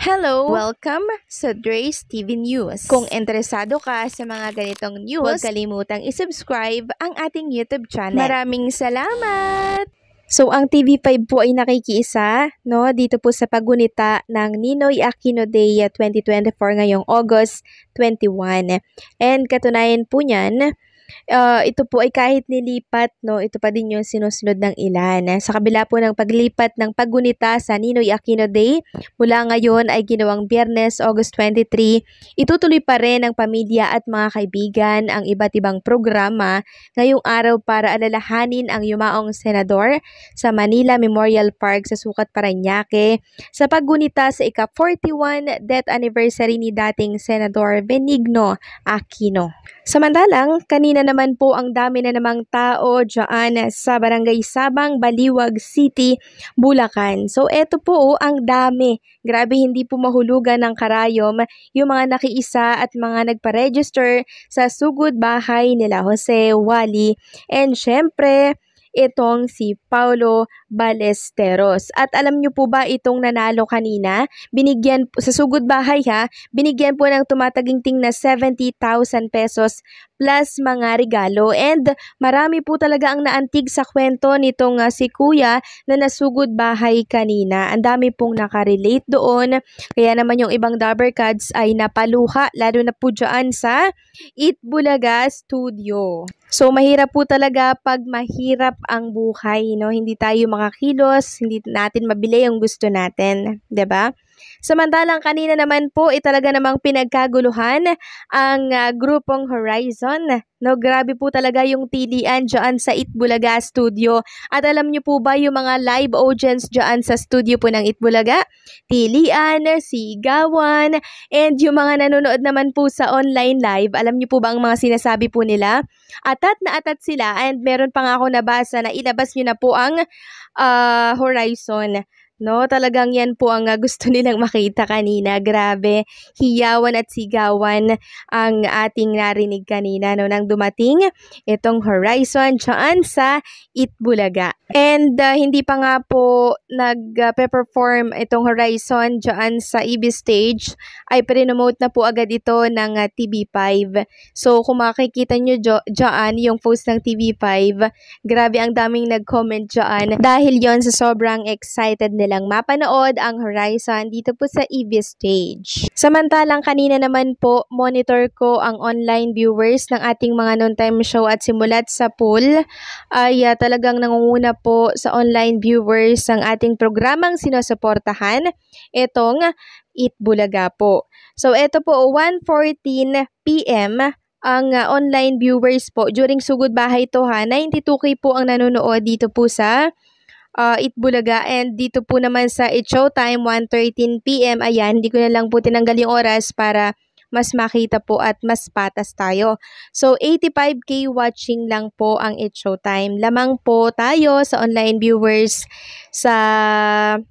Hello! Welcome sa Drace TV News. Kung interesado ka sa mga ganitong news, huwag kalimutang isubscribe ang ating YouTube channel. Maraming salamat! So, ang TV5 po ay nakikiisa no, dito po sa pagunita ng Ninoy Aquino Day 2024 ngayong August 21. And katunayan po niyan, uh, ito po ay kahit nilipat, no, ito pa din yung sinusunod ng ilan. Eh, sa kabila po ng paglipat ng paggunita sa Ninoy Aquino Day, mula ngayon ay ginawang Biyernes, August 23, itutuloy pa rin ng pamilya at mga kaibigan ang iba't ibang programa ngayong araw para alalahanin ang yumaong senador sa Manila Memorial Park sa Sukat Paranaque sa paggunita sa ika-41 death anniversary ni dating Senador Benigno Aquino. Samantalang, kanina naman po ang dami na namang tao dyan sa Barangay Sabang, Baliwag City, Bulacan. So eto po oh, ang dami. Grabe hindi po mahulugan ng karayom yung mga nakiisa at mga nagpa-register sa sugod bahay nila Jose Wally. And syempre, itong si Paolo Balesteros. At alam nyo po ba itong nanalo kanina? Binigyan sa sugod bahay ha, binigyan po ng tumataginting na 70,000 pesos plus mga regalo. And marami po talaga ang naantig sa kwento nitong uh, si Kuya na nasugod bahay kanina. Ang dami pong nakarelate doon. Kaya naman yung ibang Dabber Cards ay napaluha lalo na po dyan sa Eat Bulaga Studio. So mahirap po talaga pag mahirap ang buhay, no? Hindi tayo makakilos, hindi natin mabili ang gusto natin, 'di ba? Samantalang kanina naman po, italaga eh, namang pinagkaguluhan ang uh, grupong Horizon. No, grabe po talaga yung tilian dyan sa Itbulaga Studio. At alam nyo po ba yung mga live audience dyan sa studio po ng Itbulaga? Tilian, sigawan, and yung mga nanonood naman po sa online live, alam nyo po ba ang mga sinasabi po nila? Atat na atat sila and meron pa nga ako nabasa na ilabas nyo na po ang uh, Horizon. No, talagang yan po ang ah, gusto nilang makita kanina. Grabe, hiyawan at sigawan ang ating narinig kanina no, nang dumating itong horizon dyan sa Itbulaga. And uh, hindi pa nga po nag-perform ah, itong horizon dyan sa EB stage ay pre-promote na po agad ito ng uh, TV5. So kung makikita nyo dyan yung post ng TV5, grabe ang daming nag-comment dyan dahil yon sa sobrang excited nila lang mapanood ang Horizon dito po sa EV Stage. Samantalang kanina naman po, monitor ko ang online viewers ng ating mga non-time show at simulat sa pool ay uh, talagang nangunguna po sa online viewers ang ating programang sinusuportahan, itong Eat Bulaga po. So ito po, 1.14pm ang uh, online viewers po during sugod bahay to ha. 92k po ang nanonood dito po sa uh, Itbulaga and dito po naman sa It Show Time 1.13pm. Ayan, hindi ko na lang po tinanggal yung oras para mas makita po at mas patas tayo. So, 85k watching lang po ang It Show Time. Lamang po tayo sa online viewers sa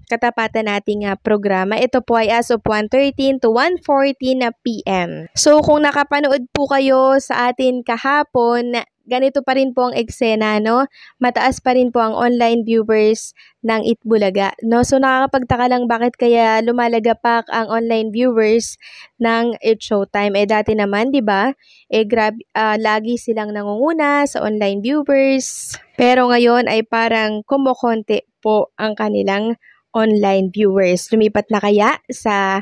katapatan nating uh, programa. Ito po ay as of 1.13 to 1.14 na PM. So, kung nakapanood po kayo sa atin kahapon, ganito pa rin po ang eksena, no? Mataas pa rin po ang online viewers ng Itbulaga, no? So, nakakapagtaka lang bakit kaya lumalagapak ang online viewers ng It Showtime. Eh, dati naman, di ba? Eh, grab, uh, lagi silang nangunguna sa online viewers. Pero ngayon ay parang kumukonti po ang kanilang online viewers. Lumipat na kaya sa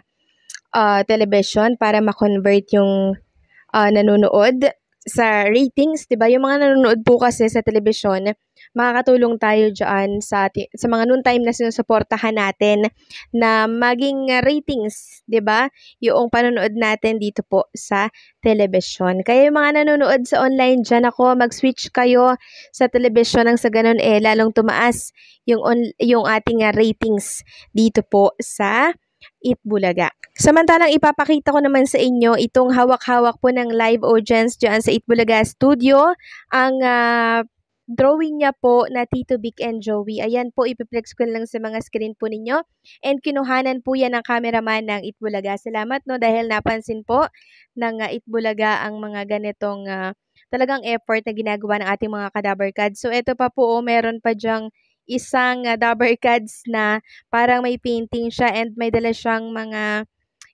uh, television para ma-convert yung uh, nanonood sa ratings, 'di ba? Yung mga nanonood po kasi sa telebisyon, makakatulong tayo diyan sa sa mga noon time na sinusuportahan natin na maging ratings, 'di ba? Yung panonood natin dito po sa telebisyon. Kaya yung mga nanonood sa online diyan ako, mag-switch kayo sa telebisyon nang sa ganun eh lalong tumaas yung on, yung ating ratings dito po sa Bulaga. Samantalang ipapakita ko naman sa inyo itong hawak-hawak po ng live audience dyan sa Itbulaga Studio. Ang uh, drawing niya po na Tito Big and Joey. Ayan po, ipiplex ko lang sa mga screen po ninyo. And kinuhanan po yan ng cameraman ng Itbulaga. Salamat no dahil napansin po ng uh, Itbulaga ang mga ganitong uh, talagang effort na ginagawa ng ating mga kadabarkad. So ito pa po, oh, meron pa dyang isang uh, dabber cards na parang may painting siya and may dala siyang mga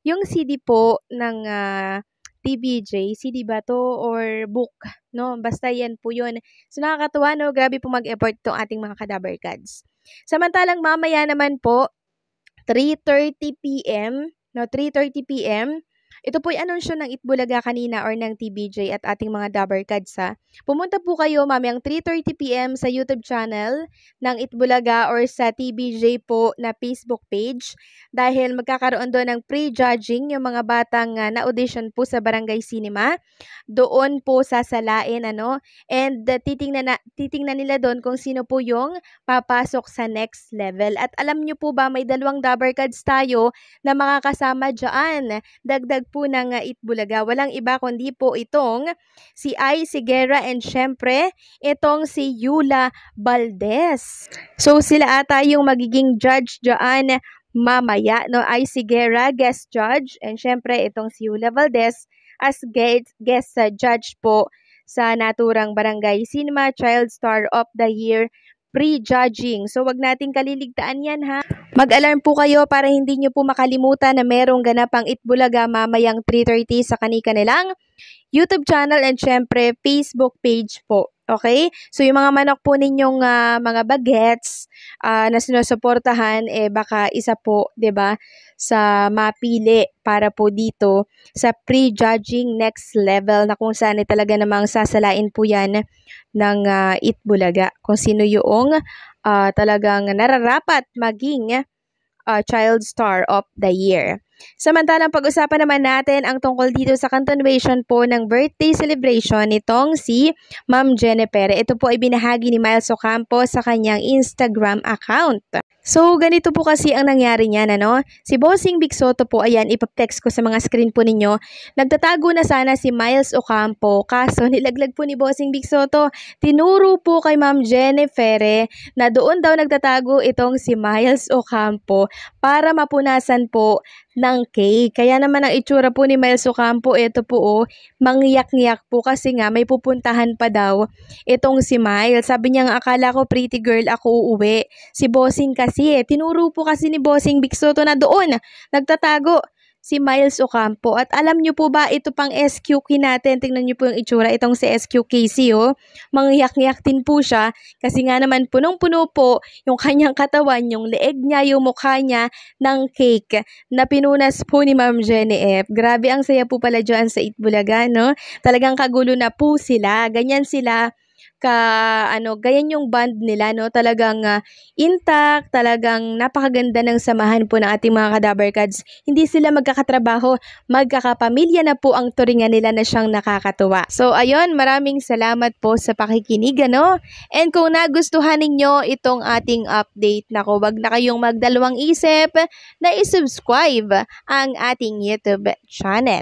yung CD po ng uh, ah, TBJ, CD ba to or book, no? Basta yan po yun. So nakakatuwa, no? Grabe po mag-effort tong ating mga cadaver cards. Samantalang mamaya naman po, 3.30 p.m., no, 3.30 p.m., ito po'y anunsyo ng Itbulaga kanina or ng TBJ at ating mga Dabarkads ha. Pumunta po kayo mamayang 3.30pm sa YouTube channel ng Itbulaga or sa TBJ po na Facebook page dahil magkakaroon doon ng pre-judging yung mga batang uh, na-audition po sa Barangay Cinema. Doon po sasalain ano and uh, titingnan, na, titingnan nila doon kung sino po yung papasok sa next level. At alam nyo po ba may dalawang Dabarkads tayo na makakasama dyan. Dagdag po ng uh, Itbulaga. Walang iba kundi po itong si Ai Sigera and syempre itong si Yula Valdez. So sila ata yung magiging judge dyan mamaya. No? Ai Sigera, guest judge, and syempre itong si Yula Valdez as guest, guest uh, judge po sa naturang barangay Cinema Child Star of the Year prejudging. So wag nating kaliligtaan yan ha. Mag-alarm po kayo para hindi nyo po makalimutan na merong ganapang Itbulaga mamayang 3.30 sa kanilang YouTube channel and syempre Facebook page po. Okay? So yung mga manok po ninyong uh, mga bagets, uh, na sinusuportahan, eh baka isa po, 'di ba, sa mapili para po dito sa prejudging next level na kung saan talaga namang sasalain po 'yan ng uh, Itbulaga kung sino yung uh, talagang nararapat maging uh, child star of the year. Samantalang pag-usapan naman natin ang tungkol dito sa continuation po ng birthday celebration nitong si Ma'am Jennifer. Ito po ay binahagi ni Miles Ocampo sa kanyang Instagram account. So, ganito po kasi ang nangyari niyan, ano? Si Bossing Big Soto po, ayan, ipap-text ko sa mga screen po ninyo. Nagtatago na sana si Miles Ocampo, kaso nilaglag po ni Bossing Big Soto. Tinuro po kay Ma'am Jennifer eh, na doon daw nagtatago itong si Miles Ocampo para mapunasan po ng cake. Kaya naman ang itsura po ni Miles Ocampo, ito po o, oh, mangyak-ngyak po kasi nga may pupuntahan pa daw itong si Miles. Sabi niya nga, akala ko pretty girl ako uuwi. Si Bossing kasi eh, tinuro po kasi ni Bossing Big na doon, nagtatago si Miles Ocampo. At alam nyo po ba, ito pang SQK natin. Tingnan nyo po yung itsura. Itong si SQKC, oh. Mangyak-ngyak din po siya. Kasi nga naman, punong-puno po yung kanyang katawan, yung leeg niya, yung mukha niya ng cake na pinunas po ni Ma'am Jenny F. Grabe ang saya po pala dyan sa Itbulaga, no? Talagang kagulo na po sila. Ganyan sila ka ano ganyan yung band nila no talagang uh, intact talagang napakaganda ng samahan po ng ating mga kadabar cards hindi sila magkakatrabaho magkakapamilya na po ang turingan nila na siyang nakakatuwa so ayun maraming salamat po sa pakikinig ano and kung nagustuhan ninyo itong ating update nako wag na kayong magdalawang isip na i-subscribe ang ating YouTube channel